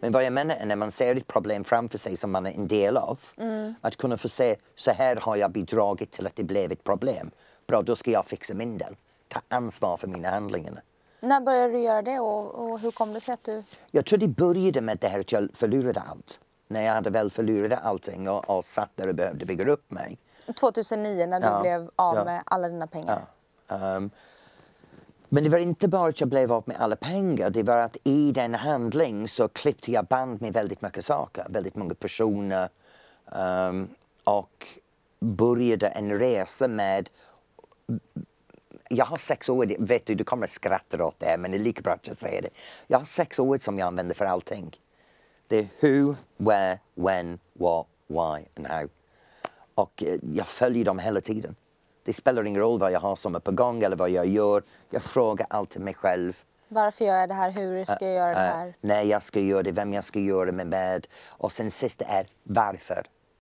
Men vad jag menar är när man ser ett problem framför sig som man är en del av, mm. att kunna få se så här har jag bidragit till att det blev ett problem. Bra, då ska jag fixa min del. Ta ansvar för mina handlingar. När började du göra det och, och, hur kom det sig att du... Jag tror det började med det här att jag förlorade allt. När jag hade väl förlorat allting och, och satt där och behövde bygga upp mig. 2009 när du ja, blev av ja, med alla dina pengar? Ja. Um, men det var inte bara att jag blev av med alla pengar, det var att i den handlingen så klippte jag band med väldigt mycket saker, väldigt många personer um, och började en resa med jag har sex ord, vet du, du kommer att skratta åt det men det är lika bra att jag säger det. Jag har sex ord som jag använder för allting. Det är who, where, when, what, why and how. Och eh, jag följer dem hela tiden. Det spelar ingen roll vad jag har som är på gång eller vad jag gör. Jag frågar alltid mig själv. Varför gör jag det här? Hur ska jag göra det eh, eh, här? Uh, när jag ska göra det, vem jag ska göra det med. med. Och sen sista är varför.